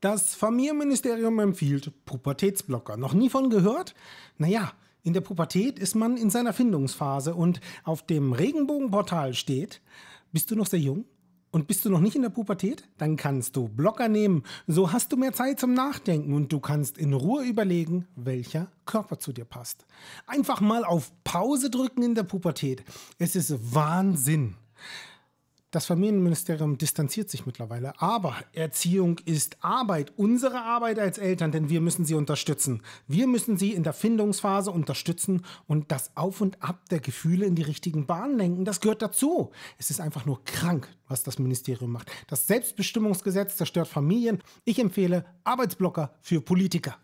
Das Familienministerium empfiehlt Pubertätsblocker. Noch nie von gehört? Naja, in der Pubertät ist man in seiner Findungsphase und auf dem Regenbogenportal steht, bist du noch sehr jung? Und bist du noch nicht in der Pubertät? Dann kannst du Blocker nehmen. So hast du mehr Zeit zum Nachdenken und du kannst in Ruhe überlegen, welcher Körper zu dir passt. Einfach mal auf Pause drücken in der Pubertät. Es ist Wahnsinn. Das Familienministerium distanziert sich mittlerweile, aber Erziehung ist Arbeit, unsere Arbeit als Eltern, denn wir müssen sie unterstützen. Wir müssen sie in der Findungsphase unterstützen und das Auf und Ab der Gefühle in die richtigen Bahnen lenken. Das gehört dazu. Es ist einfach nur krank, was das Ministerium macht. Das Selbstbestimmungsgesetz zerstört Familien. Ich empfehle Arbeitsblocker für Politiker.